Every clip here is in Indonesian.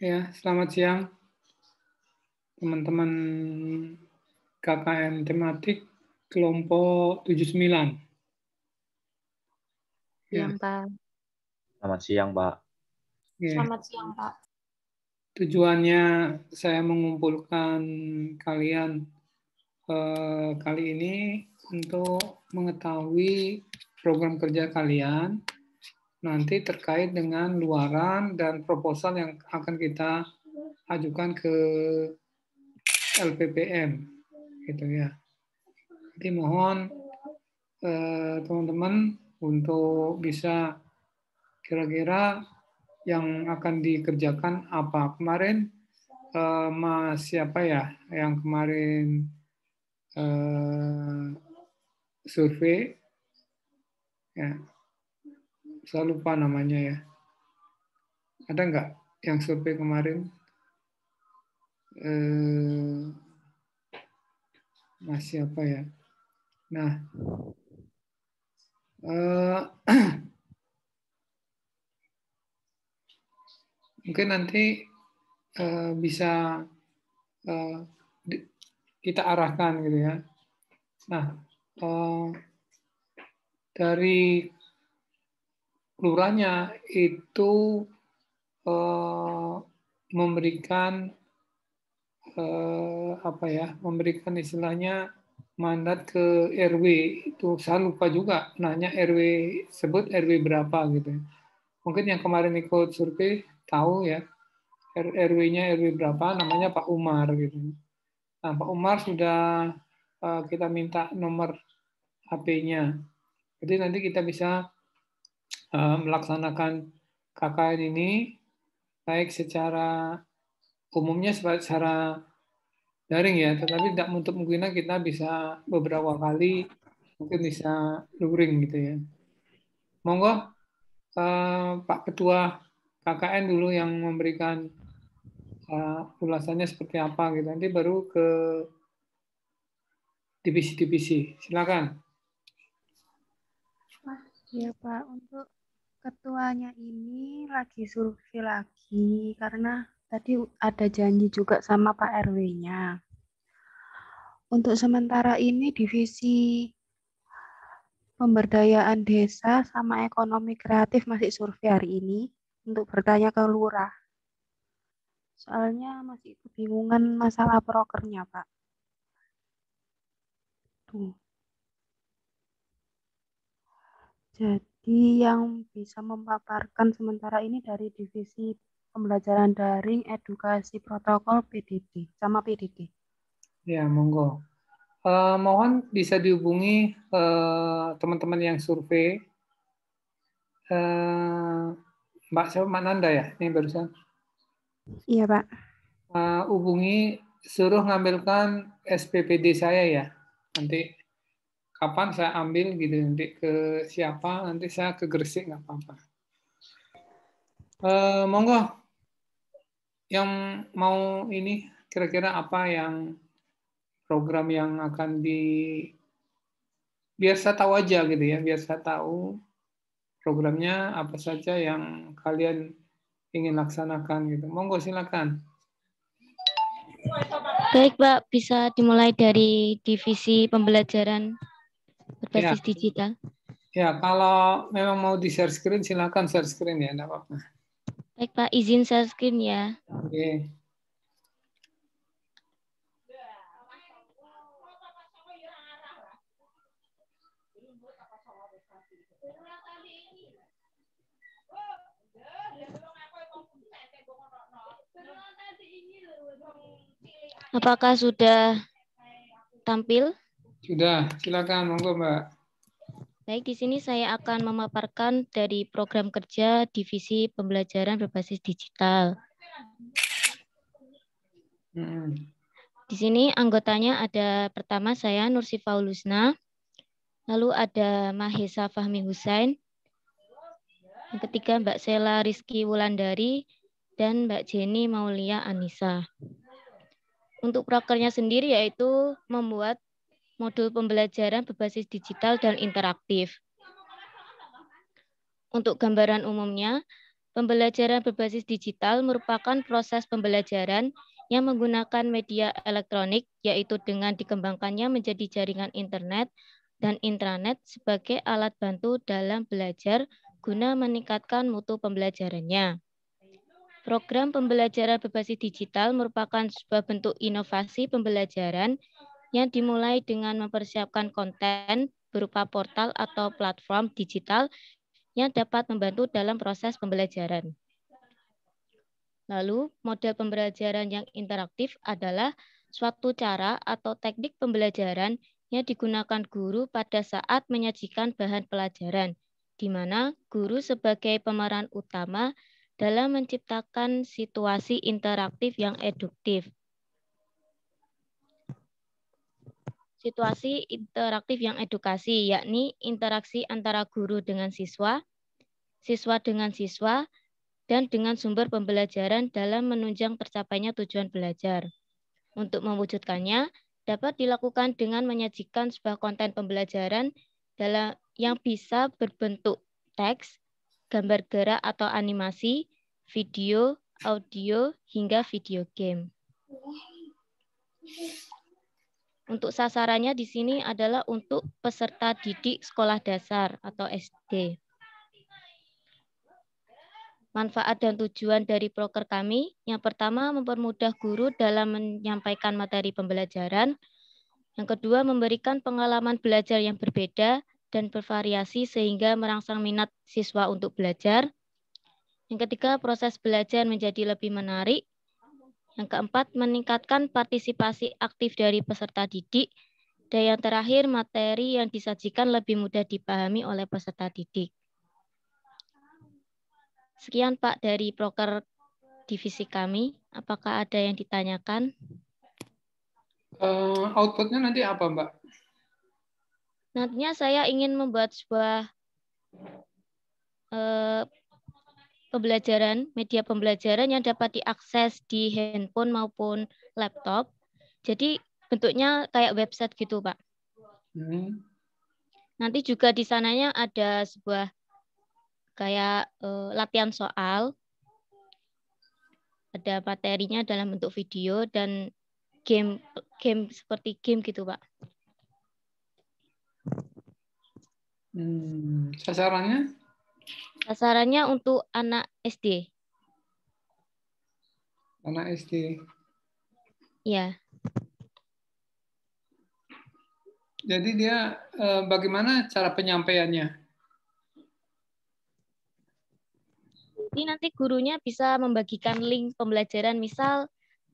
Ya, selamat siang teman-teman KKN tematik kelompok 79. Iya, ya. Siang, Pak. Selamat siang, Pak. Ya. Selamat siang, Pak. Tujuannya saya mengumpulkan kalian eh, kali ini untuk mengetahui program kerja kalian nanti terkait dengan luaran dan proposal yang akan kita ajukan ke LPPM gitu ya. nanti mohon eh, teman-teman eh, untuk bisa kira-kira yang akan dikerjakan apa kemarin eh, Mas siapa ya yang kemarin eh, survei ya saya lupa namanya ya. Ada nggak yang survei kemarin? Eh, masih apa ya? Nah, eh, mungkin nanti eh, bisa eh, kita arahkan gitu ya. Nah, eh, dari lurahnya itu eh, memberikan eh, apa ya memberikan istilahnya mandat ke RW itu saya lupa juga nanya RW sebut RW berapa gitu ya. mungkin yang kemarin ikut survei tahu ya RW-nya RW berapa namanya Pak Umar gitu nah Pak Umar sudah eh, kita minta nomor HP-nya jadi nanti kita bisa Eh, melaksanakan KKN ini baik secara umumnya secara daring ya, tetapi tidak menutup mungkin kita bisa beberapa kali mungkin bisa luring gitu ya. Monggo eh, Pak Ketua KKN dulu yang memberikan eh, ulasannya seperti apa gitu. Nanti baru ke divisi-divisi. Silakan. Ya Pak, untuk ketuanya ini lagi survei lagi karena tadi ada janji juga sama Pak RW-nya. Untuk sementara ini divisi pemberdayaan desa sama ekonomi kreatif masih survei hari ini untuk bertanya ke lurah. Soalnya masih kebingungan masalah prokernya, Pak. Tuh. Jadi jadi yang bisa memaparkan sementara ini dari divisi pembelajaran daring edukasi protokol PDD sama PDD. Ya, monggo. Uh, mohon bisa dihubungi eh, teman-teman uh, yang survei. Uh, Mbak, Mbak Nanda ya, ini barusan. Iya, Pak. Uh, hubungi suruh ngambilkan SPPD saya ya. Nanti kapan saya ambil gitu nanti ke siapa nanti saya ke Gresik nggak apa-apa e, monggo yang mau ini kira-kira apa yang program yang akan di biasa tahu aja gitu ya biasa tahu programnya apa saja yang kalian ingin laksanakan gitu monggo silakan baik pak bisa dimulai dari divisi pembelajaran Ya. berbasis ya. digital? Ya, kalau memang mau di share screen, silakan share screen ya, enggak apa-apa. Baik Pak, izin share screen ya. Oke. Apakah sudah tampil? Sudah, silakan monggo Mbak. Baik, di sini saya akan memaparkan dari program kerja divisi pembelajaran berbasis digital. Hmm. Di sini anggotanya ada pertama saya nursi Ulusna, lalu ada Mahesa Fahmi Husain, yang ketiga Mbak Sela Rizki Wulandari, dan Mbak Jenny Maulia Anissa. Untuk prokernya sendiri yaitu membuat modul pembelajaran berbasis digital dan interaktif. Untuk gambaran umumnya, pembelajaran berbasis digital merupakan proses pembelajaran yang menggunakan media elektronik, yaitu dengan dikembangkannya menjadi jaringan internet dan intranet sebagai alat bantu dalam belajar guna meningkatkan mutu pembelajarannya. Program pembelajaran berbasis digital merupakan sebuah bentuk inovasi pembelajaran yang dimulai dengan mempersiapkan konten berupa portal atau platform digital yang dapat membantu dalam proses pembelajaran. Lalu, model pembelajaran yang interaktif adalah suatu cara atau teknik pembelajaran yang digunakan guru pada saat menyajikan bahan pelajaran, di mana guru sebagai pemeran utama dalam menciptakan situasi interaktif yang eduktif. situasi interaktif yang edukasi, yakni interaksi antara guru dengan siswa, siswa dengan siswa, dan dengan sumber pembelajaran dalam menunjang tercapainya tujuan belajar. Untuk mewujudkannya, dapat dilakukan dengan menyajikan sebuah konten pembelajaran dalam yang bisa berbentuk teks, gambar gerak atau animasi, video, audio, hingga video game. Untuk sasarannya di sini adalah untuk peserta didik sekolah dasar atau SD. Manfaat dan tujuan dari proker kami, yang pertama mempermudah guru dalam menyampaikan materi pembelajaran, yang kedua memberikan pengalaman belajar yang berbeda dan bervariasi sehingga merangsang minat siswa untuk belajar. Yang ketiga, proses belajar menjadi lebih menarik yang keempat, meningkatkan partisipasi aktif dari peserta didik. Dan yang terakhir, materi yang disajikan lebih mudah dipahami oleh peserta didik. Sekian Pak dari proker divisi kami. Apakah ada yang ditanyakan? Uh, outputnya nanti apa, Mbak? Nantinya saya ingin membuat sebuah uh, pembelajaran, media pembelajaran yang dapat diakses di handphone maupun laptop. Jadi bentuknya kayak website gitu, Pak. Hmm. Nanti juga di sananya ada sebuah kayak uh, latihan soal. Ada materinya dalam bentuk video dan game game seperti game gitu, Pak. Hmm, sasarannya Sasarannya untuk anak SD. Anak SD. Ya. Jadi dia eh, bagaimana cara penyampaiannya? Jadi nanti gurunya bisa membagikan link pembelajaran, misal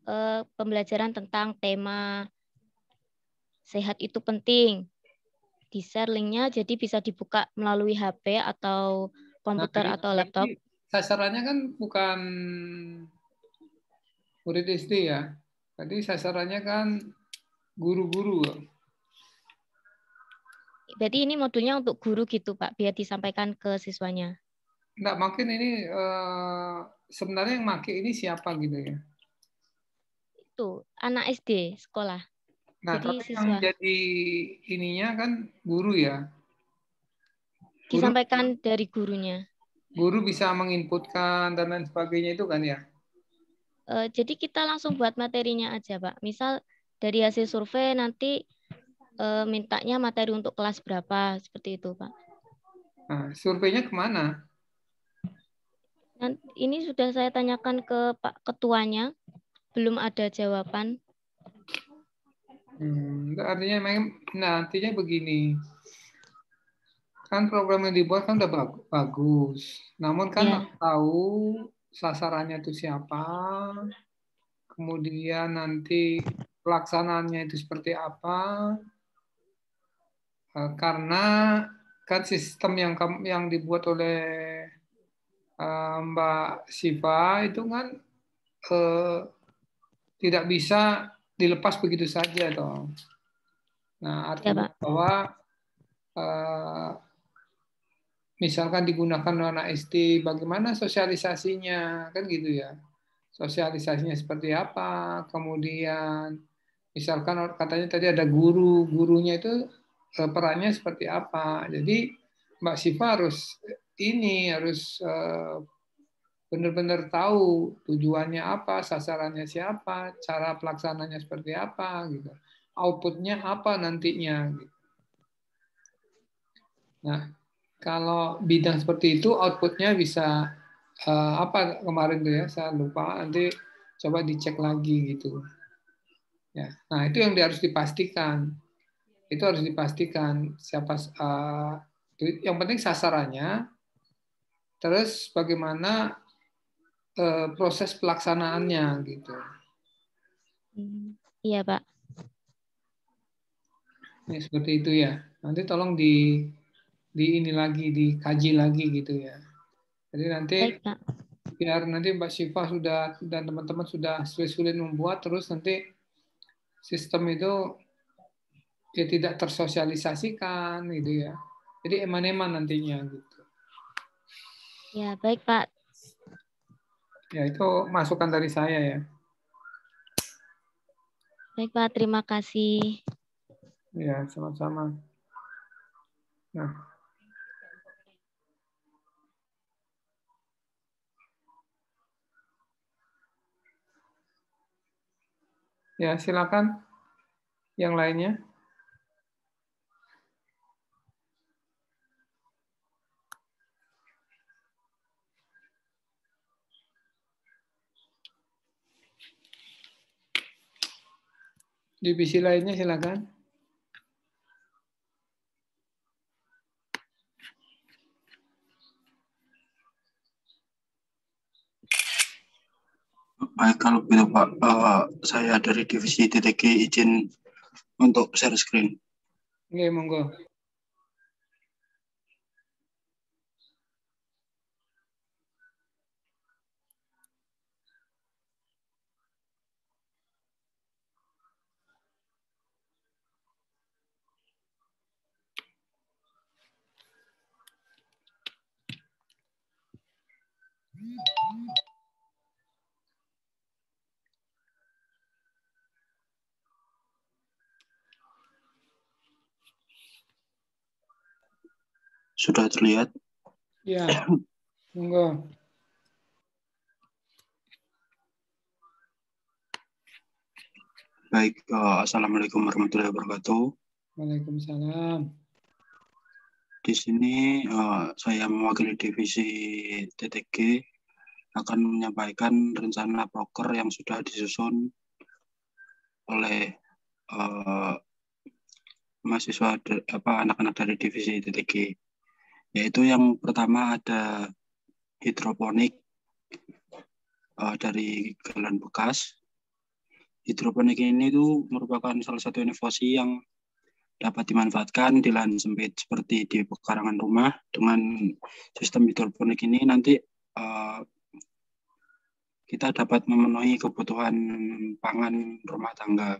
eh, pembelajaran tentang tema sehat itu penting. Di share linknya, jadi bisa dibuka melalui HP atau Nah, komputer nah, atau laptop? Sasarannya kan bukan murid SD ya. Tadi sasarannya kan guru-guru. Berarti ini modulnya untuk guru gitu Pak, biar disampaikan ke siswanya. Enggak, mungkin ini eh, sebenarnya yang make ini siapa gitu ya? Itu anak SD sekolah. Nah, jadi tapi yang jadi ininya kan guru ya disampaikan Guru, dari gurunya. Guru bisa menginputkan dan lain sebagainya itu kan ya? Uh, jadi kita langsung buat materinya aja, Pak. Misal dari hasil survei nanti uh, mintanya materi untuk kelas berapa, seperti itu, Pak. Nah, surveinya kemana? Dan ini sudah saya tanyakan ke Pak Ketuanya, belum ada jawaban. Hmm, artinya, nah, nantinya begini, kan program yang dibuat kan udah bagus. Namun kan yeah. tahu sasarannya itu siapa, kemudian nanti pelaksanaannya itu seperti apa. E, karena kan sistem yang yang dibuat oleh e, Mbak Siva itu kan eh, tidak bisa dilepas begitu saja, toh. Nah iya, artinya ya, bahwa eh, misalkan digunakan anak SD, bagaimana sosialisasinya, kan gitu ya. Sosialisasinya seperti apa, kemudian misalkan katanya tadi ada guru, gurunya itu eh, perannya seperti apa. Jadi Mbak Siva harus ini harus eh, benar-benar tahu tujuannya apa, sasarannya siapa, cara pelaksananya seperti apa, gitu. Outputnya apa nantinya. Gitu. Nah, kalau bidang seperti itu outputnya bisa uh, apa kemarin tuh ya saya lupa nanti coba dicek lagi gitu ya nah itu yang harus dipastikan itu harus dipastikan siapa uh, yang penting sasarannya terus bagaimana uh, proses pelaksanaannya gitu hmm, iya pak ya, seperti itu ya nanti tolong di di ini lagi dikaji lagi gitu ya jadi nanti Baik, biar ya, nanti Mbak Syifa sudah dan teman-teman sudah sulit-sulit membuat terus nanti sistem itu ya tidak tersosialisasikan gitu ya jadi eman-eman nantinya gitu ya baik pak ya itu masukan dari saya ya baik pak terima kasih ya sama-sama nah Ya, silakan yang lainnya. Divisi lainnya silakan. Baik, kalau begitu Pak, uh, saya dari Divisi TTG izin untuk share screen. Oke, monggo. Hmm. Sudah terlihat? Ya, monggo. Baik, uh, Assalamualaikum warahmatullahi wabarakatuh. Waalaikumsalam. Di sini uh, saya mewakili divisi TTG akan menyampaikan rencana proker yang sudah disusun oleh uh, mahasiswa apa anak-anak dari divisi TTG yaitu yang pertama ada hidroponik uh, dari galon bekas. Hidroponik ini itu merupakan salah satu inovasi yang dapat dimanfaatkan di lahan sempit seperti di pekarangan rumah dengan sistem hidroponik ini nanti uh, kita dapat memenuhi kebutuhan pangan rumah tangga.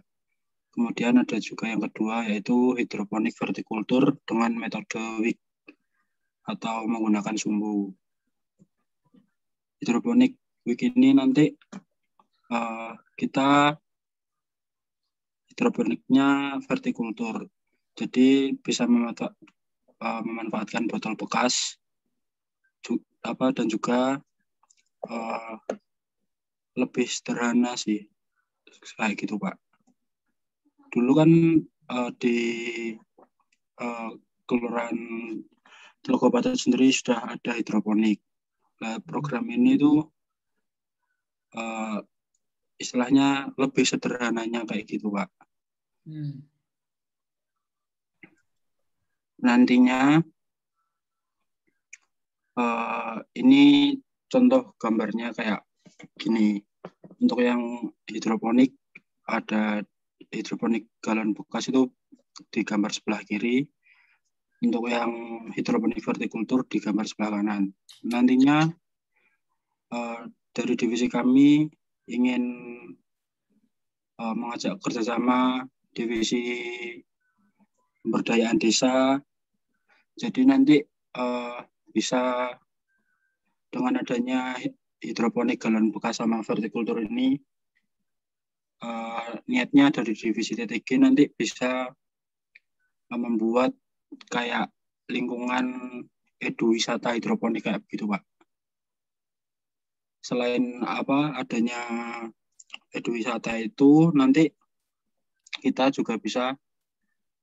Kemudian ada juga yang kedua yaitu hidroponik vertikultur dengan metode wick atau menggunakan sumbu. Hidroponik begini nanti uh, kita hidroponiknya vertikultur. Jadi bisa eh, memanfaatkan botol bekas apa dan juga uh, lebih sederhana sih kayak gitu pak dulu kan uh, di uh, kelurahan Teluk Batu sendiri sudah ada hidroponik. Nah, program ini tuh uh, istilahnya lebih sederhananya kayak gitu, Pak. Hmm. Nantinya uh, ini contoh gambarnya kayak gini. Untuk yang hidroponik ada hidroponik galon bekas itu di gambar sebelah kiri untuk yang hidroponik vertikultur di gambar sebelah kanan. Nantinya eh, dari divisi kami ingin eh, mengajak kerjasama divisi pemberdayaan desa. Jadi nanti eh, bisa dengan adanya hidroponik galon bekas sama vertikultur ini niatnya dari divisi TTG nanti bisa membuat kayak lingkungan edu wisata hidroponik kayak begitu pak selain apa adanya edu wisata itu nanti kita juga bisa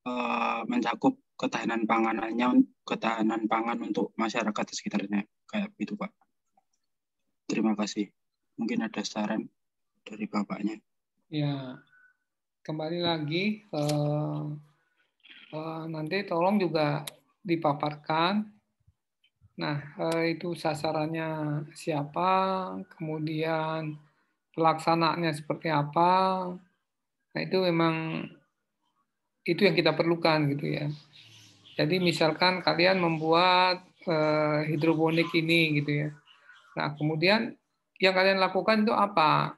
uh, mencakup ketahanan panganannya ketahanan pangan untuk masyarakat di sekitarnya kayak begitu pak terima kasih mungkin ada saran dari bapaknya ya kembali lagi uh Eh, nanti tolong juga dipaparkan. Nah, eh, itu sasarannya siapa, kemudian pelaksanaannya seperti apa. Nah, itu memang itu yang kita perlukan gitu ya. Jadi misalkan kalian membuat eh, hidroponik ini gitu ya. Nah, kemudian yang kalian lakukan itu apa?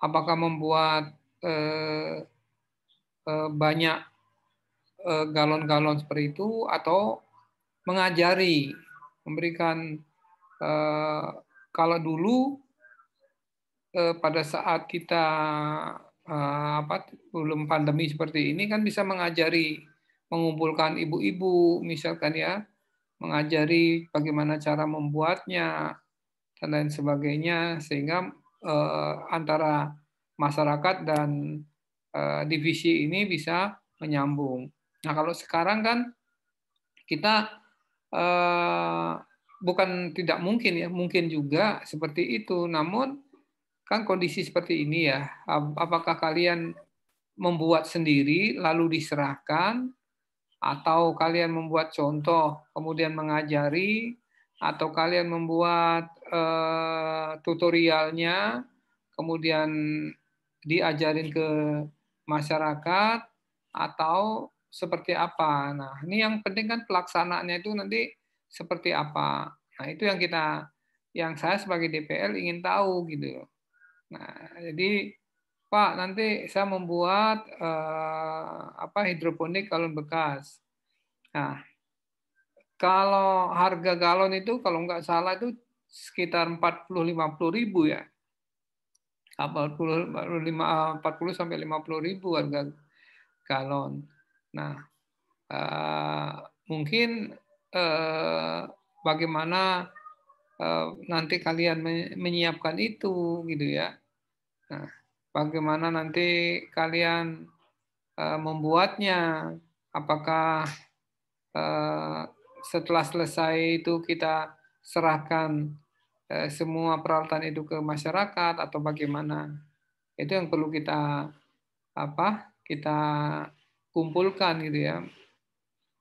Apakah membuat banyak Eh, galon-galon seperti itu atau mengajari memberikan eh, kalau dulu eh, pada saat kita apa belum pandemi seperti ini kan bisa mengajari mengumpulkan ibu-ibu misalkan ya mengajari bagaimana cara membuatnya dan lain sebagainya sehingga eh, antara masyarakat dan eh, divisi ini bisa menyambung Nah kalau sekarang kan kita eh, bukan tidak mungkin ya, mungkin juga seperti itu. Namun kan kondisi seperti ini ya, apakah kalian membuat sendiri lalu diserahkan atau kalian membuat contoh kemudian mengajari atau kalian membuat eh, tutorialnya kemudian diajarin ke masyarakat atau seperti apa. Nah, ini yang penting kan pelaksanaannya itu nanti seperti apa. Nah, itu yang kita yang saya sebagai DPL ingin tahu gitu. Nah, jadi Pak, nanti saya membuat eh, apa hidroponik galon bekas. Nah, kalau harga galon itu kalau nggak salah itu sekitar 40 50 ribu ya. 40 eh, sampai 50 ribu harga galon. Nah, uh, mungkin uh, bagaimana uh, nanti kalian menyiapkan itu, gitu ya. Nah, bagaimana nanti kalian uh, membuatnya? Apakah uh, setelah selesai itu kita serahkan uh, semua peralatan itu ke masyarakat atau bagaimana itu yang perlu kita apa kita kumpulkan gitu ya.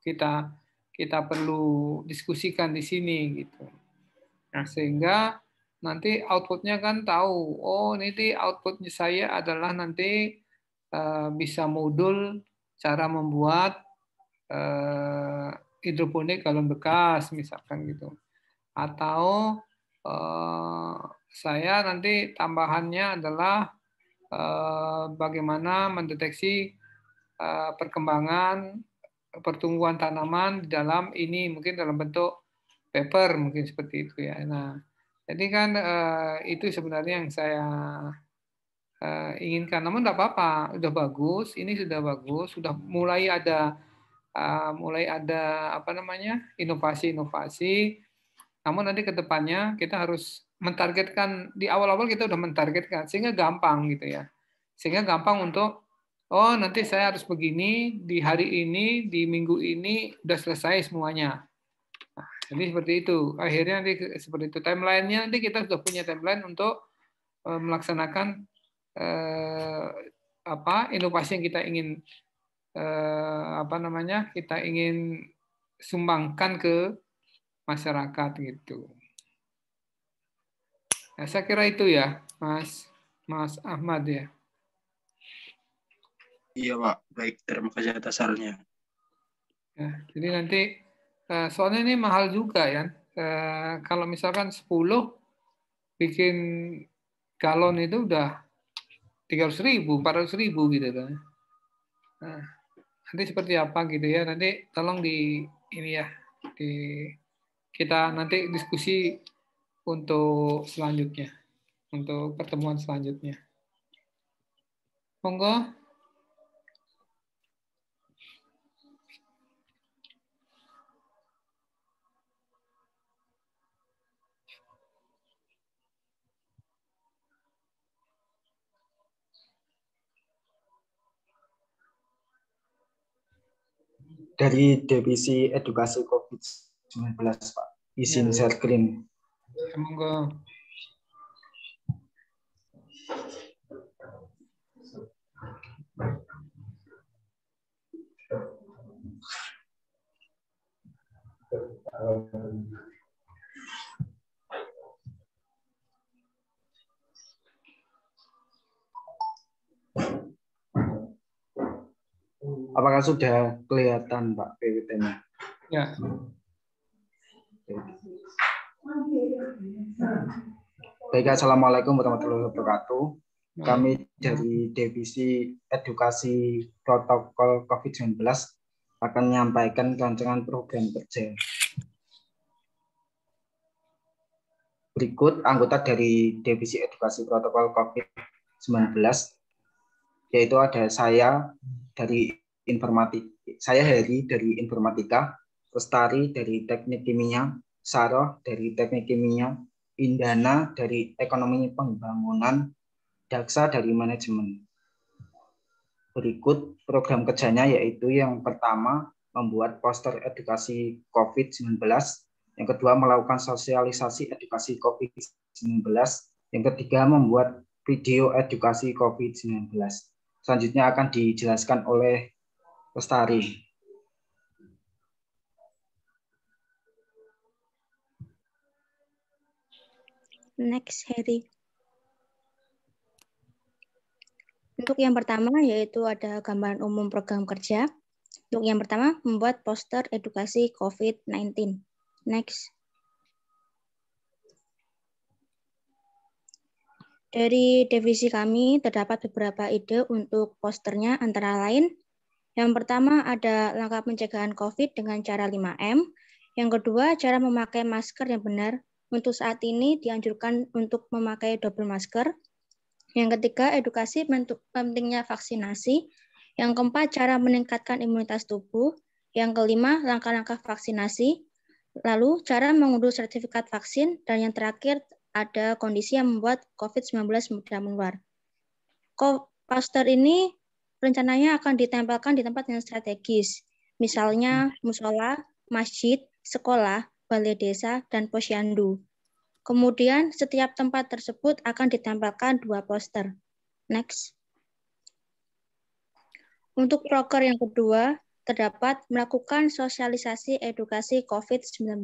Kita kita perlu diskusikan di sini gitu. Nah, sehingga nanti outputnya kan tahu, oh nanti outputnya saya adalah nanti uh, bisa modul cara membuat uh, hidroponik kalau bekas misalkan gitu. Atau uh, saya nanti tambahannya adalah bagaimana mendeteksi Eh, perkembangan pertumbuhan tanaman di dalam ini mungkin dalam bentuk paper mungkin seperti itu ya. Nah, jadi kan eh, itu sebenarnya yang saya eh, inginkan. Namun tidak apa-apa, sudah bagus, ini sudah bagus, sudah mulai ada mulai ada apa namanya inovasi-inovasi. Namun nanti ke depannya kita harus mentargetkan di awal-awal kita sudah mentargetkan sehingga gampang gitu ya. Sehingga gampang untuk oh nanti saya harus begini di hari ini, di minggu ini udah selesai semuanya. Nah, jadi seperti itu. Akhirnya nanti seperti itu timeline-nya nanti kita sudah punya timeline untuk e, melaksanakan eh, apa inovasi yang kita ingin eh, apa namanya kita ingin sumbangkan ke masyarakat gitu. Nah, saya kira itu ya, Mas Mas Ahmad ya. Iya Pak, baik terima kasih atas sarannya. Ya, jadi nanti eh, soalnya ini mahal juga ya. Eh, kalau misalkan 10 bikin galon itu udah 300 ribu, 400 ribu gitu kan. Nah, nanti seperti apa gitu ya, nanti tolong di ini ya, di kita nanti diskusi untuk selanjutnya, untuk pertemuan selanjutnya. Monggo. dari divisi edukasi COVID-19 Pak. Izin ya. share screen. Semoga. you. Hmm. Apakah sudah kelihatan Pak PPT-nya? Ya. Baik, Assalamualaikum warahmatullahi wabarakatuh. Kami dari Divisi Edukasi Protokol COVID-19 akan menyampaikan rancangan program kerja. Berikut anggota dari Divisi Edukasi Protokol COVID-19, yaitu ada saya, dari informatik, saya Heri dari informatika, Lestari dari teknik kimia, Saro dari teknik kimia, Indana dari ekonomi pembangunan, Daksa dari manajemen. Berikut program kerjanya yaitu yang pertama membuat poster edukasi COVID-19, yang kedua melakukan sosialisasi edukasi COVID-19, yang ketiga membuat video edukasi COVID-19 selanjutnya akan dijelaskan oleh Lestari. Next, Harry. Untuk yang pertama, yaitu ada gambaran umum program kerja. Untuk yang pertama, membuat poster edukasi COVID-19. Next. Dari divisi kami terdapat beberapa ide untuk posternya antara lain, yang pertama ada langkah pencegahan COVID dengan cara 5M, yang kedua cara memakai masker yang benar, untuk saat ini dianjurkan untuk memakai double masker, yang ketiga edukasi pentingnya vaksinasi, yang keempat cara meningkatkan imunitas tubuh, yang kelima langkah-langkah vaksinasi, lalu cara mengunduh sertifikat vaksin, dan yang terakhir ada kondisi yang membuat COVID-19 mudah menular. Poster ini rencananya akan ditempelkan di tempat yang strategis, misalnya hmm. musola, masjid, sekolah, balai desa, dan posyandu. Kemudian setiap tempat tersebut akan ditempelkan dua poster. Next. Untuk proker yang kedua, terdapat melakukan sosialisasi edukasi COVID-19.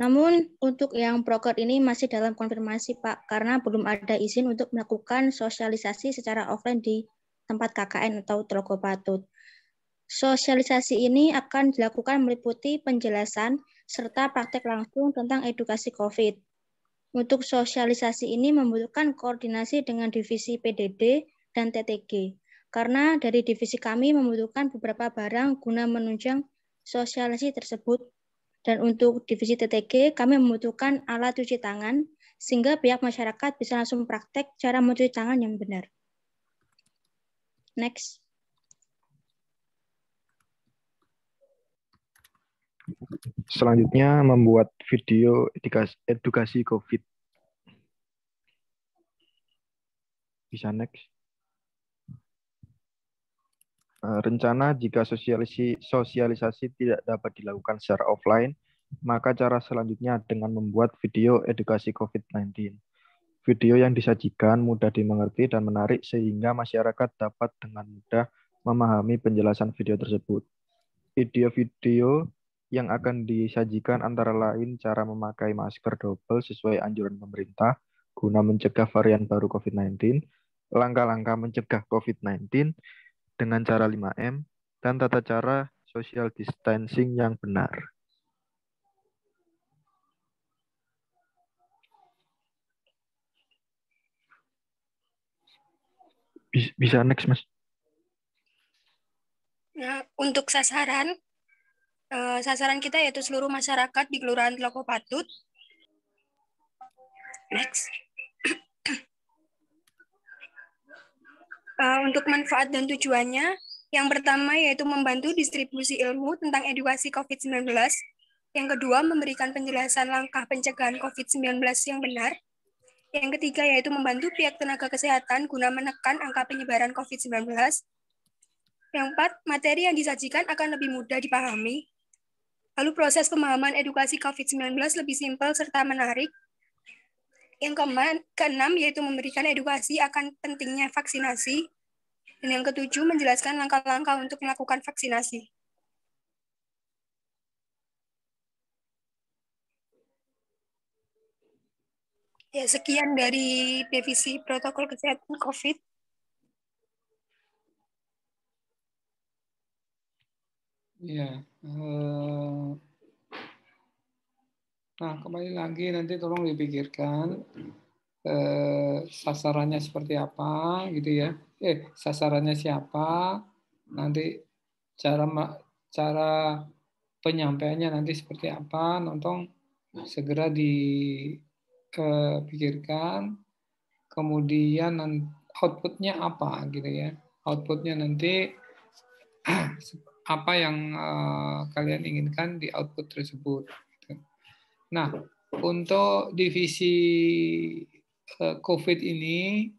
Namun untuk yang proker ini masih dalam konfirmasi Pak karena belum ada izin untuk melakukan sosialisasi secara offline di tempat KKN atau Trogo Patut. Sosialisasi ini akan dilakukan meliputi penjelasan serta praktek langsung tentang edukasi COVID. Untuk sosialisasi ini membutuhkan koordinasi dengan divisi PDD dan TTG, karena dari divisi kami membutuhkan beberapa barang guna menunjang sosialisasi tersebut dan untuk divisi TTG, kami membutuhkan alat cuci tangan sehingga pihak masyarakat bisa langsung praktek cara mencuci tangan yang benar. Next. Selanjutnya, membuat video edukasi, edukasi COVID. Bisa next. Eh, rencana jika sosialisasi, sosialisasi tidak dapat dilakukan secara offline, maka cara selanjutnya dengan membuat video edukasi COVID-19. Video yang disajikan mudah dimengerti dan menarik sehingga masyarakat dapat dengan mudah memahami penjelasan video tersebut. Video-video yang akan disajikan antara lain cara memakai masker double sesuai anjuran pemerintah guna mencegah varian baru COVID-19, langkah-langkah mencegah COVID-19, dengan cara 5M dan tata cara social distancing yang benar. Bisa next, Mas. Nah, untuk sasaran, eh, sasaran kita yaitu seluruh masyarakat di Kelurahan Teloko Patut. Next. Eh, untuk manfaat dan tujuannya, yang pertama yaitu membantu distribusi ilmu tentang edukasi COVID-19. Yang kedua, memberikan penjelasan langkah pencegahan COVID-19 yang benar. Yang ketiga, yaitu membantu pihak tenaga kesehatan guna menekan angka penyebaran COVID-19. Yang empat, materi yang disajikan akan lebih mudah dipahami. Lalu proses pemahaman edukasi COVID-19 lebih simpel serta menarik, yang keempat, keenam yaitu memberikan edukasi akan pentingnya vaksinasi. Dan yang ketujuh menjelaskan langkah-langkah untuk melakukan vaksinasi. Ya, sekian dari divisi protokol kesehatan COVID. Ya, eh, Nah, hmm. kembali lagi nanti tolong dipikirkan eh, sasarannya seperti apa, gitu ya. Eh, sasarannya siapa? Nanti cara cara penyampaiannya nanti seperti apa? Nonton segera dipikirkan. Eh, Kemudian outputnya apa, gitu ya? Outputnya nanti apa yang eh, kalian inginkan di output tersebut Nah, untuk divisi eh, COVID ini,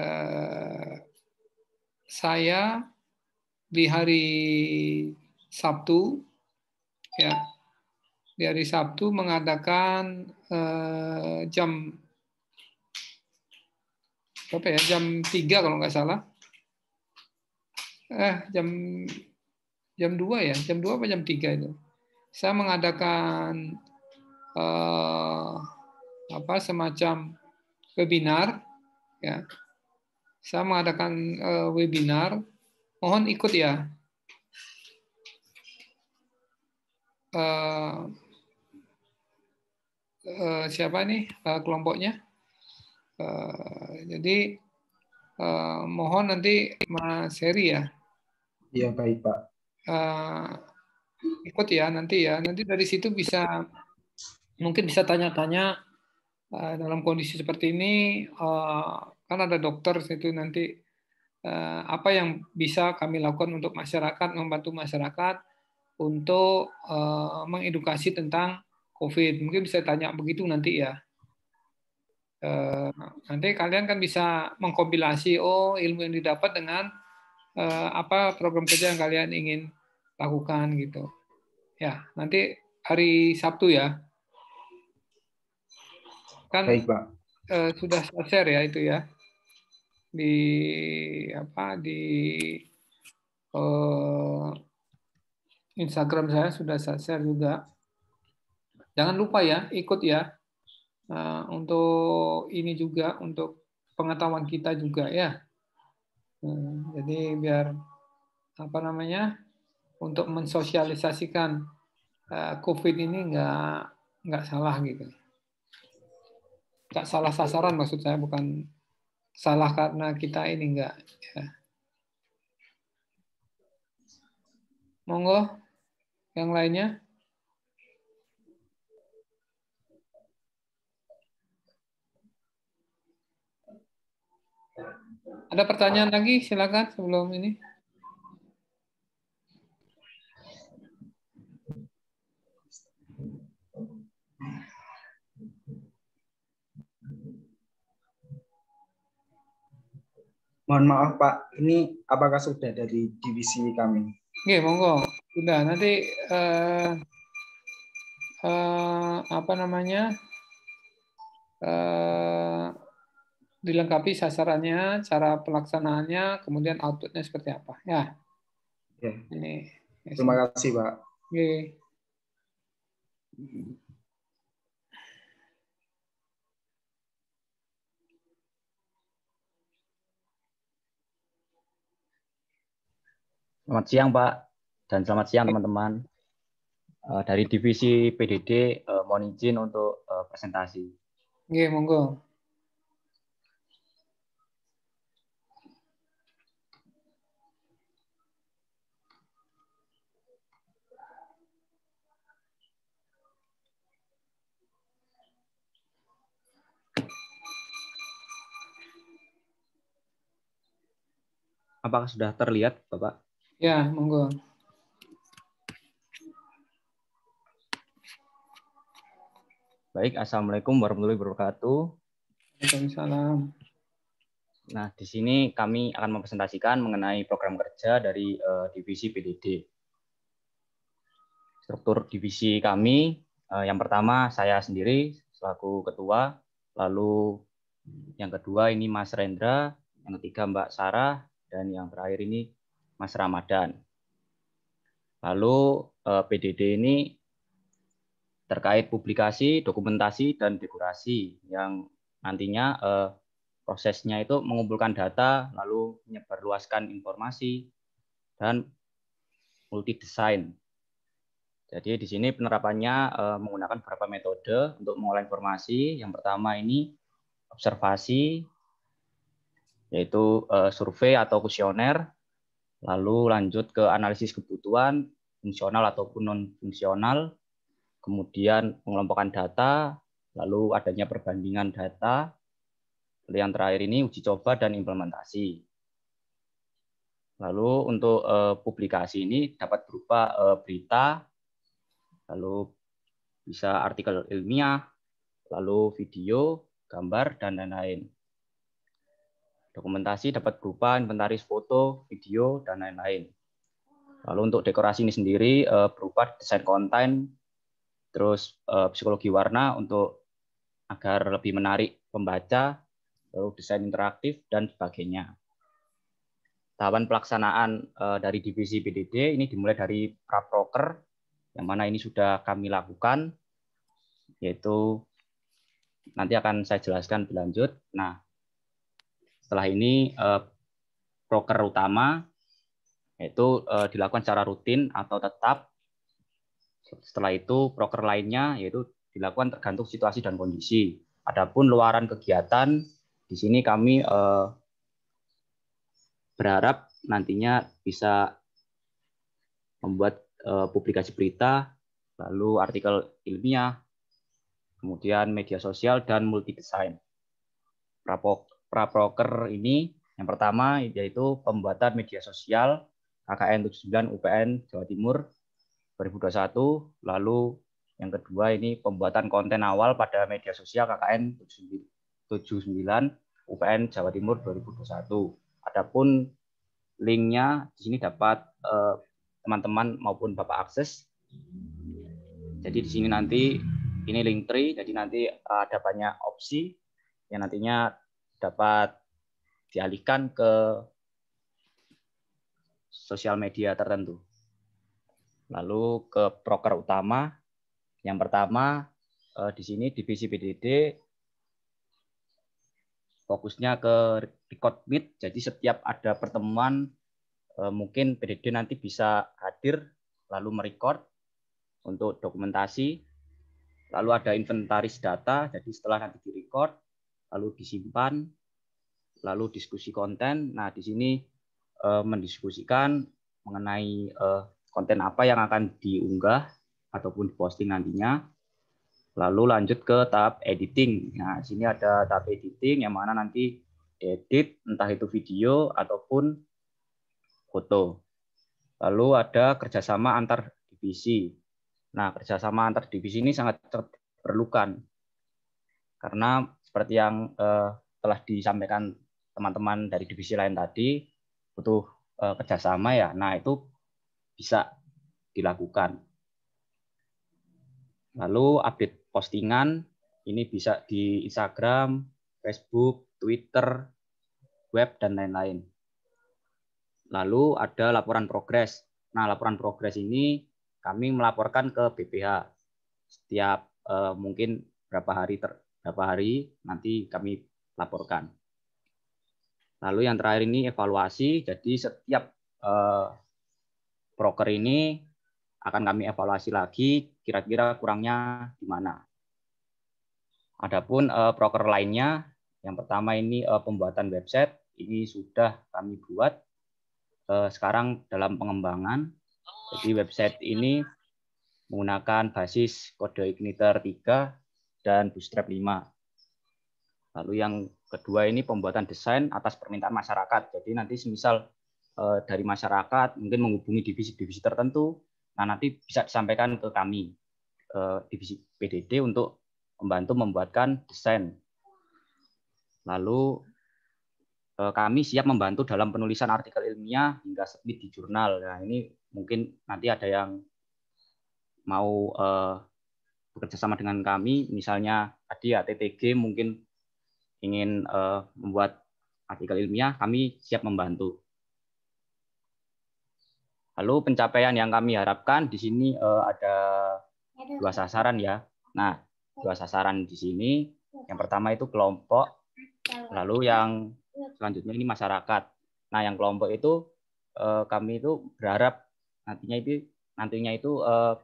eh, saya di hari Sabtu, ya, di hari Sabtu mengadakan eh, jam apa ya jam 3 kalau nggak salah eh jam jam 2 ya jam dua apa jam tiga itu saya mengadakan eh, apa semacam webinar ya saya mengadakan eh, webinar mohon ikut ya eh, eh, siapa nih eh, kelompoknya eh, jadi eh, mohon nanti Mas Heri ya iya baik Pak eh, ikut ya nanti ya nanti dari situ bisa mungkin bisa tanya-tanya uh, dalam kondisi seperti ini uh, kan ada dokter situ nanti uh, apa yang bisa kami lakukan untuk masyarakat membantu masyarakat untuk uh, mengedukasi tentang COVID mungkin bisa tanya begitu nanti ya uh, nanti kalian kan bisa mengkompilasi oh ilmu yang didapat dengan uh, apa program kerja yang kalian ingin lakukan gitu ya nanti hari Sabtu ya Kan Baik, Pak. Eh, sudah share ya itu ya. Di apa di eh, Instagram saya sudah saya share juga. Jangan lupa ya, ikut ya. Eh, untuk ini juga, untuk pengetahuan kita juga ya. Eh, jadi biar apa namanya untuk mensosialisasikan eh, COVID ini nggak nggak salah gitu. Tak salah sasaran maksud saya bukan salah karena kita ini enggak ya. Monggo yang lainnya Ada pertanyaan lagi silakan sebelum ini Mohon maaf Pak, ini apakah sudah dari divisi kami? Oke, monggo. Sudah, nanti uh, uh, apa namanya? Uh, dilengkapi sasarannya, cara pelaksanaannya, kemudian outputnya seperti apa. Ya. ya. Ini. Terima kasih, Pak. Oke. Selamat siang Pak dan selamat siang teman-teman. Eh, dari divisi PDD eh, mohon izin untuk eh, presentasi. Iya, monggo. Apakah sudah terlihat, Bapak? Ya, monggo. Baik, Assalamualaikum warahmatullahi wabarakatuh. Waalaikumsalam. Nah, di sini kami akan mempresentasikan mengenai program kerja dari uh, divisi PDD. Struktur divisi kami, uh, yang pertama saya sendiri selaku ketua, lalu yang kedua ini Mas Rendra, yang ketiga Mbak Sarah, dan yang terakhir ini Mas Ramadan. Lalu eh, PDD ini terkait publikasi, dokumentasi, dan dekorasi yang nantinya eh, prosesnya itu mengumpulkan data, lalu menyebarluaskan informasi, dan multi multidesain. Jadi di sini penerapannya eh, menggunakan beberapa metode untuk mengolah informasi. Yang pertama ini observasi, yaitu survei atau kuesioner, Lalu lanjut ke analisis kebutuhan fungsional ataupun non fungsional, kemudian pengelompokan data, lalu adanya perbandingan data. Yang terakhir ini uji coba dan implementasi. Lalu untuk uh, publikasi ini dapat berupa uh, berita, lalu bisa artikel ilmiah, lalu video, gambar dan lain-lain. Dokumentasi dapat berupa inventaris foto, video, dan lain-lain. Lalu untuk dekorasi ini sendiri eh, berupa desain konten, terus eh, psikologi warna untuk agar lebih menarik pembaca, lalu desain interaktif, dan sebagainya. Tahapan pelaksanaan eh, dari divisi BDD ini dimulai dari praproker, yang mana ini sudah kami lakukan, yaitu nanti akan saya jelaskan berlanjut. Nah, setelah ini broker eh, utama itu eh, dilakukan secara rutin atau tetap. Setelah itu broker lainnya yaitu dilakukan tergantung situasi dan kondisi. Adapun luaran kegiatan di sini kami eh, berharap nantinya bisa membuat publikasi berita, lalu artikel ilmiah, kemudian media sosial dan multi desain. Rapok pra praproker ini yang pertama yaitu pembuatan media sosial KKN 79 UPN Jawa Timur 2021, lalu yang kedua ini pembuatan konten awal pada media sosial KKN 79 UPN Jawa Timur 2021. Adapun linknya di sini dapat eh, teman-teman eh, maupun Bapak akses. Jadi di sini nanti ini link tree, jadi nanti eh, ada banyak opsi yang nantinya dapat dialihkan ke sosial media tertentu. Lalu ke broker utama, yang pertama eh, di sini divisi BDD fokusnya ke record meet. Jadi setiap ada pertemuan eh, mungkin BDD nanti bisa hadir lalu merecord untuk dokumentasi. Lalu ada inventaris data. Jadi setelah nanti direcord lalu disimpan, lalu diskusi konten. Nah, di sini eh, mendiskusikan mengenai eh, konten apa yang akan diunggah ataupun diposting nantinya. Lalu lanjut ke tahap editing. Nah, di sini ada tahap editing yang mana nanti edit entah itu video ataupun foto. Lalu ada kerjasama antar divisi. Nah, kerjasama antar divisi ini sangat diperlukan karena seperti yang uh, telah disampaikan teman-teman dari divisi lain tadi butuh uh, kerjasama ya. Nah itu bisa dilakukan. Lalu update postingan ini bisa di Instagram, Facebook, Twitter, web dan lain-lain. Lalu ada laporan progres. Nah, laporan progres ini kami melaporkan ke BPH setiap uh, mungkin berapa hari ter, berapa hari nanti kami laporkan. Lalu yang terakhir ini evaluasi. Jadi setiap eh, broker ini akan kami evaluasi lagi kira-kira kurangnya di mana. Adapun eh, broker lainnya, yang pertama ini eh, pembuatan website ini sudah kami buat eh, sekarang dalam pengembangan. Jadi website ini menggunakan basis kode igniter 3 dan bootstrap 5. Lalu yang kedua ini pembuatan desain atas permintaan masyarakat. Jadi nanti semisal eh, dari masyarakat mungkin menghubungi divisi-divisi tertentu, nah nanti bisa disampaikan ke kami eh, divisi PDD untuk membantu membuatkan desain. Lalu eh, kami siap membantu dalam penulisan artikel ilmiah hingga submit di jurnal. Nah ini mungkin nanti ada yang mau bekerja sama dengan kami, misalnya tadi ya TTG mungkin ingin uh, membuat artikel ilmiah, kami siap membantu. Lalu pencapaian yang kami harapkan di sini uh, ada dua sasaran ya. Nah, dua sasaran di sini. Yang pertama itu kelompok, lalu yang iya. selanjutnya ini masyarakat. Nah, yang kelompok itu uh, kami itu berharap nantinya itu nantinya itu uh,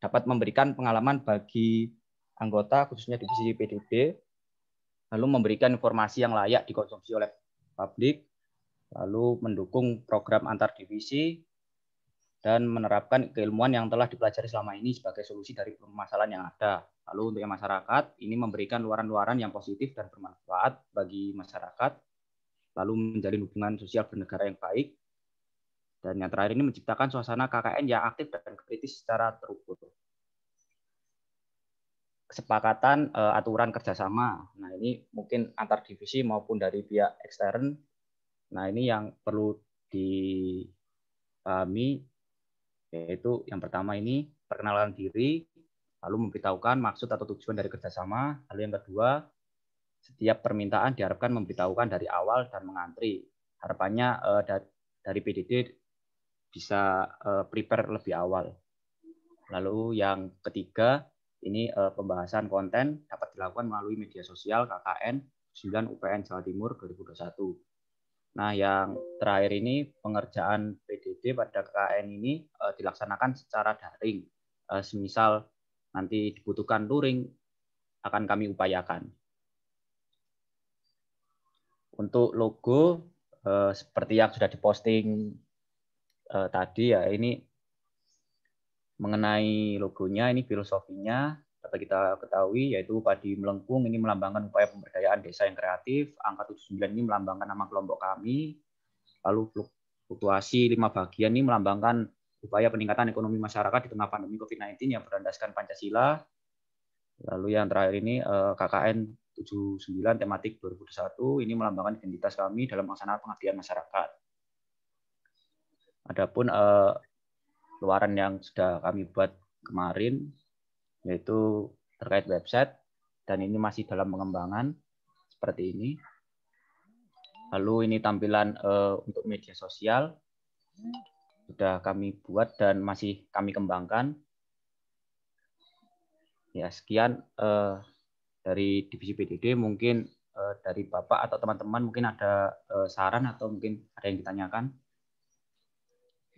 dapat memberikan pengalaman bagi anggota khususnya divisi PDB lalu memberikan informasi yang layak dikonsumsi oleh publik lalu mendukung program antar divisi dan menerapkan keilmuan yang telah dipelajari selama ini sebagai solusi dari permasalahan yang ada. Lalu untuk yang masyarakat, ini memberikan luaran-luaran yang positif dan bermanfaat bagi masyarakat, lalu menjalin hubungan sosial bernegara yang baik, dan yang terakhir ini menciptakan suasana KKN yang aktif dan kritis secara terukur. Kesepakatan uh, aturan kerjasama. Nah ini mungkin antar divisi maupun dari pihak ekstern. Nah ini yang perlu dipahami yaitu yang pertama ini perkenalan diri, lalu memberitahukan maksud atau tujuan dari kerjasama. Lalu yang kedua, setiap permintaan diharapkan memberitahukan dari awal dan mengantri. Harapannya eh, dari dari PDD bisa uh, prepare lebih awal. Lalu yang ketiga, ini uh, pembahasan konten dapat dilakukan melalui media sosial KKN 9 UPN Jawa Timur 2021. Nah, yang terakhir ini pengerjaan PDD pada KKN ini uh, dilaksanakan secara daring. Uh, semisal nanti dibutuhkan luring akan kami upayakan. Untuk logo seperti yang sudah diposting uh, tadi ya ini mengenai logonya ini filosofinya dapat kita ketahui yaitu padi melengkung ini melambangkan upaya pemberdayaan desa yang kreatif angka 79 ini melambangkan nama kelompok kami lalu fluktuasi lima bagian ini melambangkan upaya peningkatan ekonomi masyarakat di tengah pandemi COVID-19 yang berlandaskan Pancasila lalu yang terakhir ini eh, KKN 79 tematik 2021 ini melambangkan identitas kami dalam melaksanakan pengabdian masyarakat Adapun uh, eh, luaran yang sudah kami buat kemarin yaitu terkait website dan ini masih dalam pengembangan seperti ini. Lalu ini tampilan uh, untuk media sosial sudah kami buat dan masih kami kembangkan. Ya, sekian uh, dari divisi PDD mungkin dari Bapak atau teman-teman mungkin ada saran atau mungkin ada yang ditanyakan.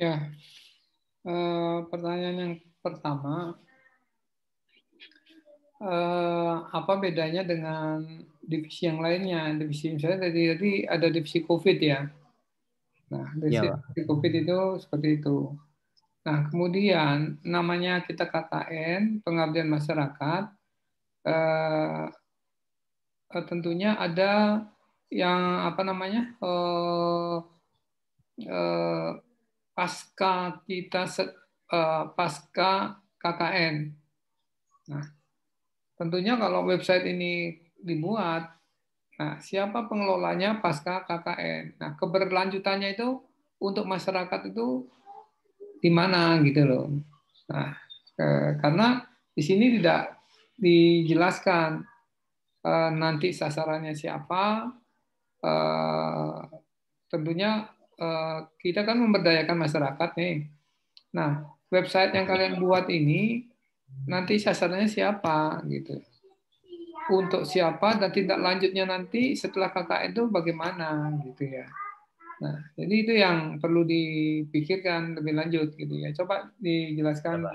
Ya, eh, pertanyaan yang pertama, eh, apa bedanya dengan divisi yang lainnya? Divisi misalnya tadi tadi ada divisi COVID ya. Nah, ya, divisi ya. COVID itu seperti itu. Nah, kemudian namanya kita KKN, pengabdian masyarakat, eh, eh, tentunya ada yang apa namanya eh, pasca kita uh, pasca KKN. Nah, tentunya kalau website ini dibuat, nah siapa pengelolanya pasca KKN? Nah, keberlanjutannya itu untuk masyarakat itu di mana gitu loh. Nah, ke, eh, karena di sini tidak dijelaskan uh, nanti sasarannya siapa, Uh, tentunya Eh, kita kan memberdayakan masyarakat nih. Nah, website yang kalian buat ini nanti sasarannya siapa gitu. Untuk siapa dan tindak lanjutnya nanti setelah KKN itu bagaimana gitu ya. Nah, jadi itu yang perlu dipikirkan lebih lanjut gitu ya. Coba dijelaskan.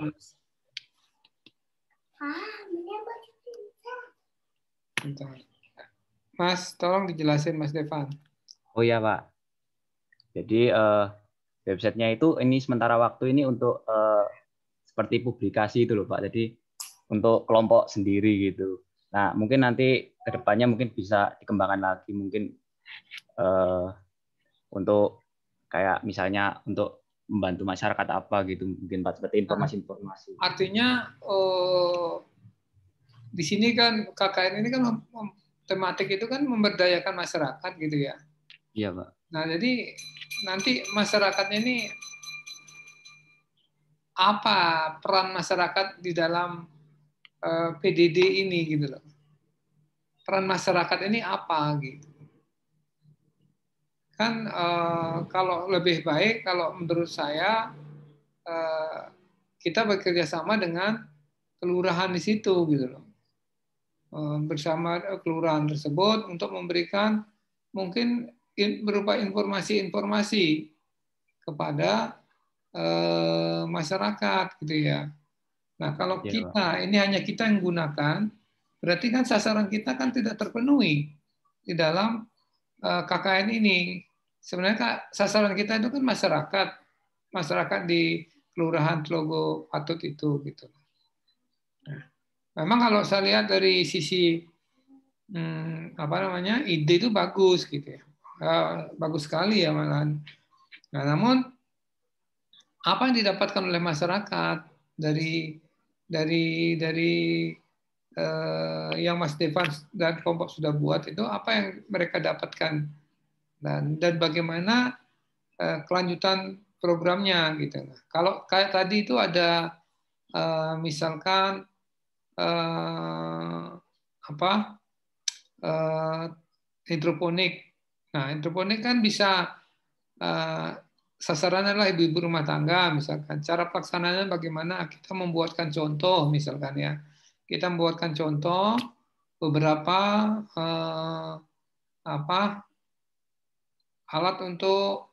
Mas, tolong dijelasin Mas Devan. Oh ya Pak. Jadi uh, websitenya itu ini sementara waktu ini untuk uh, seperti publikasi itu loh Pak. Jadi untuk kelompok sendiri gitu. Nah mungkin nanti kedepannya mungkin bisa dikembangkan lagi mungkin uh, untuk kayak misalnya untuk membantu masyarakat apa gitu mungkin Pak seperti ah. informasi-informasi. Artinya oh, di sini kan KKN ini kan tematik itu kan memberdayakan masyarakat gitu ya. Iya Pak. Nah, jadi nanti masyarakatnya ini apa peran masyarakat di dalam eh, PDD ini gitu loh. Peran masyarakat ini apa gitu. Kan eh, kalau lebih baik kalau menurut saya eh, kita bekerja sama dengan kelurahan di situ gitu loh. Bersama kelurahan tersebut untuk memberikan mungkin berupa informasi-informasi kepada eh, masyarakat gitu ya. Nah kalau ya, kita ini hanya kita yang gunakan, berarti kan sasaran kita kan tidak terpenuhi di dalam eh, KKN ini. Sebenarnya sasaran kita itu kan masyarakat, masyarakat di kelurahan Telogo Patut itu gitu. Nah, memang kalau saya lihat dari sisi hmm, apa namanya ide itu bagus gitu ya. Eh, bagus sekali ya malahan. Nah, namun apa yang didapatkan oleh masyarakat dari dari dari eh, yang Mas Devan dan kelompok sudah buat itu apa yang mereka dapatkan dan dan bagaimana eh, kelanjutan programnya gitu. kalau kayak tadi itu ada eh, misalkan eh, apa eh, hidroponik Nah, hidroponik kan bisa uh, sasarannya adalah ibu-ibu rumah tangga misalkan. Cara pelaksanaannya bagaimana? Kita membuatkan contoh misalkan ya. Kita membuatkan contoh beberapa uh, apa alat untuk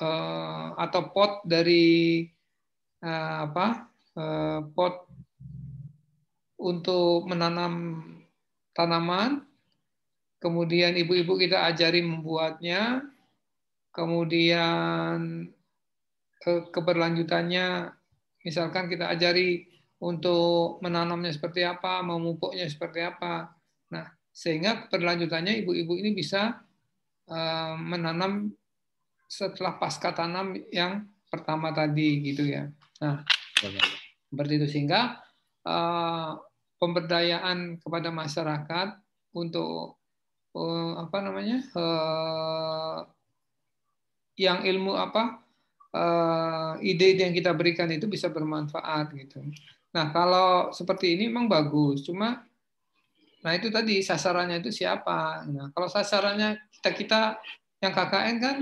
uh, atau pot dari uh, apa uh, pot untuk menanam tanaman kemudian ibu-ibu kita ajari membuatnya, kemudian eh, keberlanjutannya, misalkan kita ajari untuk menanamnya seperti apa, memupuknya seperti apa. Nah, sehingga keberlanjutannya ibu-ibu ini bisa eh, menanam setelah pasca tanam yang pertama tadi gitu ya. Nah, seperti itu sehingga eh, pemberdayaan kepada masyarakat untuk uh, apa namanya uh, yang ilmu apa eh, ide-ide uh, yang kita berikan itu bisa bermanfaat gitu. Nah kalau seperti ini memang bagus, cuma nah itu tadi sasarannya itu siapa? Nah kalau sasarannya kita kita yang KKN kan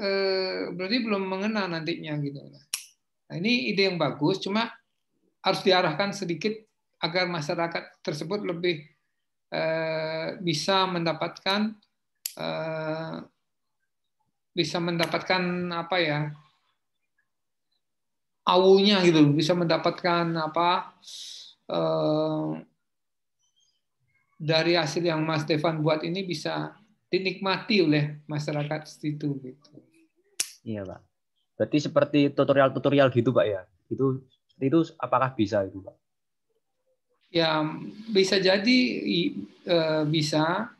uh, berarti belum mengenal nantinya gitu. Nah ini ide yang bagus, cuma harus diarahkan sedikit agar masyarakat tersebut lebih Eh, bisa mendapatkan eh, bisa mendapatkan apa ya awunya gitu bisa mendapatkan apa eh, dari hasil yang Mas Devan buat ini bisa dinikmati oleh masyarakat situ gitu. Iya pak. Berarti seperti tutorial-tutorial gitu pak ya? Itu itu apakah bisa itu pak? Ya bisa jadi e, bisa.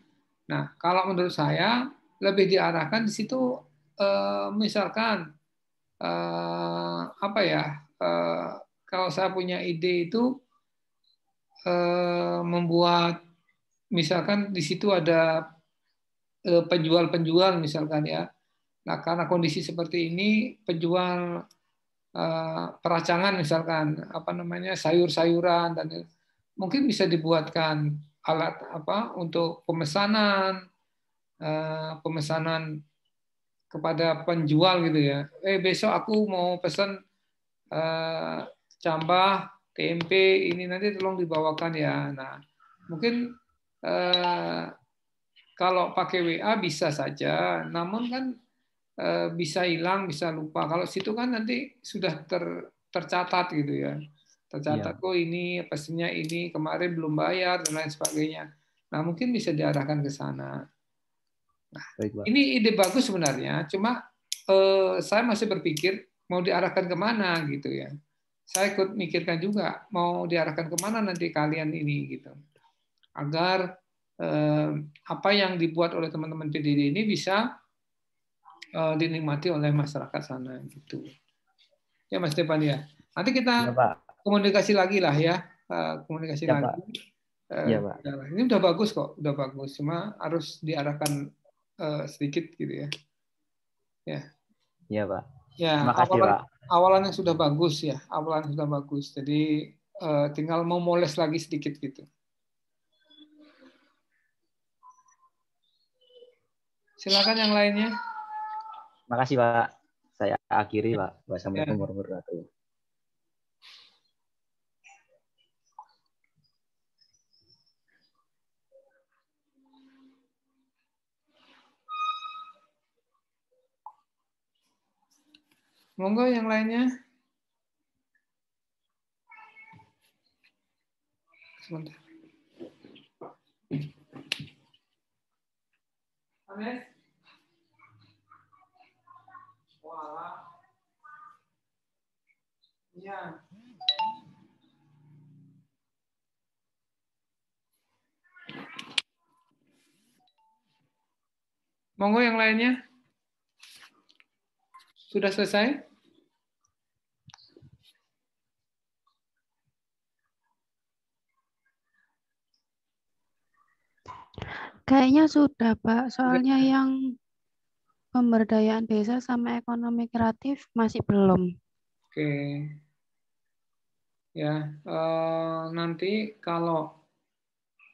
Nah kalau menurut saya lebih diarahkan di situ e, misalkan e, apa ya kalau saya punya ide itu membuat misalkan di situ ada penjual-penjual misalkan ya. Nah karena kondisi seperti ini penjual peracangan misalkan apa namanya sayur-sayuran dan mungkin bisa dibuatkan alat apa untuk pemesanan eh, pemesanan kepada penjual gitu ya. Eh besok aku mau pesan eh, cambah tempe ini nanti tolong dibawakan ya. Nah mungkin eh, kalau pakai WA bisa saja, namun kan eh, bisa hilang, bisa lupa. Kalau situ kan nanti sudah ter, tercatat gitu ya tercatat iya. kok ini pastinya ini kemarin belum bayar dan lain sebagainya. Nah mungkin bisa diarahkan ke sana. Nah, Baik, ini ide bagus sebenarnya, cuma eh, saya masih berpikir mau diarahkan kemana gitu ya. Saya ikut mikirkan juga mau diarahkan kemana nanti kalian ini gitu, agar eh, apa yang dibuat oleh teman-teman PDD ini bisa eh, dinikmati oleh masyarakat sana gitu. Ya Mas Depan ya. Nanti kita ya, komunikasi lagi lah ya, eh, komunikasi ya, lagi. Pak. Eh, ya, Pak. Ya, ini udah bagus kok, udah bagus. Cuma harus diarahkan eh, sedikit gitu ya. Ya. Ya, Pak. Ya, Makasih, awalan, Pak. yang sudah bagus ya, yang sudah bagus. Jadi tinggal mau moles lagi sedikit gitu. Silakan yang lainnya. Makasih Pak. Saya akhiri Pak. Ya. Wassalamualaikum warahmatullahi wabarakatuh. Monggo yang lainnya. Sebentar. Ames. Wala. Ya. Monggo yang lainnya. Sudah selesai? Kayaknya sudah, Pak. Soalnya Oke. yang pemberdayaan desa sama ekonomi kreatif masih belum. Oke. Ya, uh, nanti kalau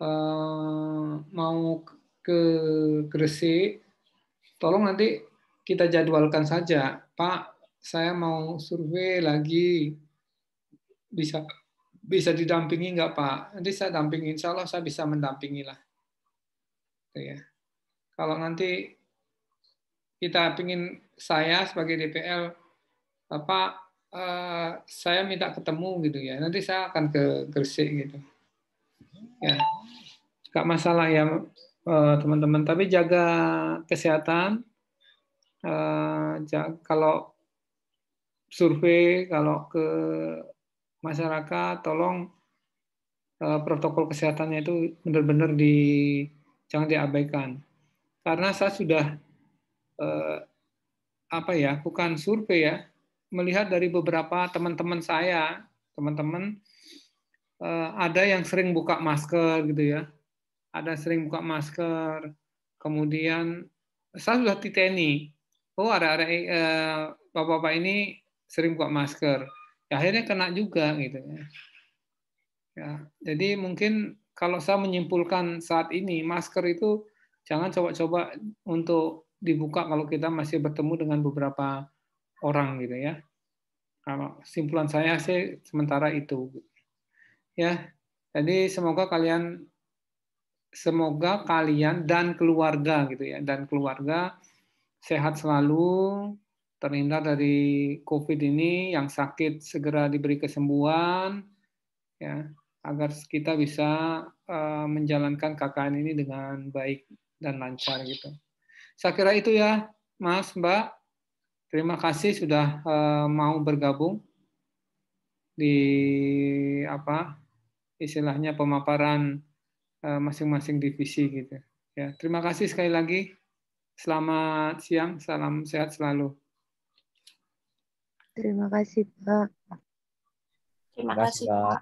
uh, mau ke Gresik, tolong nanti kita jadwalkan saja, Pak, saya mau survei lagi, bisa bisa didampingi nggak Pak? Nanti saya dampingi, insya Allah saya bisa mendampingi lah. Gitu ya. Kalau nanti kita pingin saya sebagai DPL, Pak, eh, saya minta ketemu gitu ya. Nanti saya akan ke Gresik gitu. Ya, nggak masalah ya eh, teman-teman. Tapi jaga kesehatan, Eh, kalau survei kalau ke masyarakat tolong eh, protokol kesehatannya itu benar-benar di jangan diabaikan karena saya sudah uh, apa ya bukan survei ya melihat dari beberapa teman-teman saya teman-teman uh, ada yang sering buka masker gitu ya ada sering buka masker kemudian saya sudah titeni oh ada-ada uh, eh, bapak-bapak ini sering buat masker. Ya, akhirnya kena juga gitu ya. ya. Jadi mungkin kalau saya menyimpulkan saat ini masker itu jangan coba-coba untuk dibuka kalau kita masih bertemu dengan beberapa orang gitu ya. Kalau simpulan saya sih sementara itu. Ya. Jadi semoga kalian semoga kalian dan keluarga gitu ya dan keluarga sehat selalu, terhindar dari COVID ini, yang sakit segera diberi kesembuhan, ya, agar kita bisa uh, menjalankan KKN ini dengan baik dan lancar gitu. Saya kira itu ya, Mas, Mbak. Terima kasih sudah uh, mau bergabung di apa istilahnya pemaparan eh, masing-masing divisi gitu. Ya, terima kasih sekali lagi. Selamat siang, salam sehat selalu. Terima kasih, Pak. Terima kasih, Pak.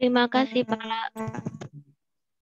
Terima kasih, Pak.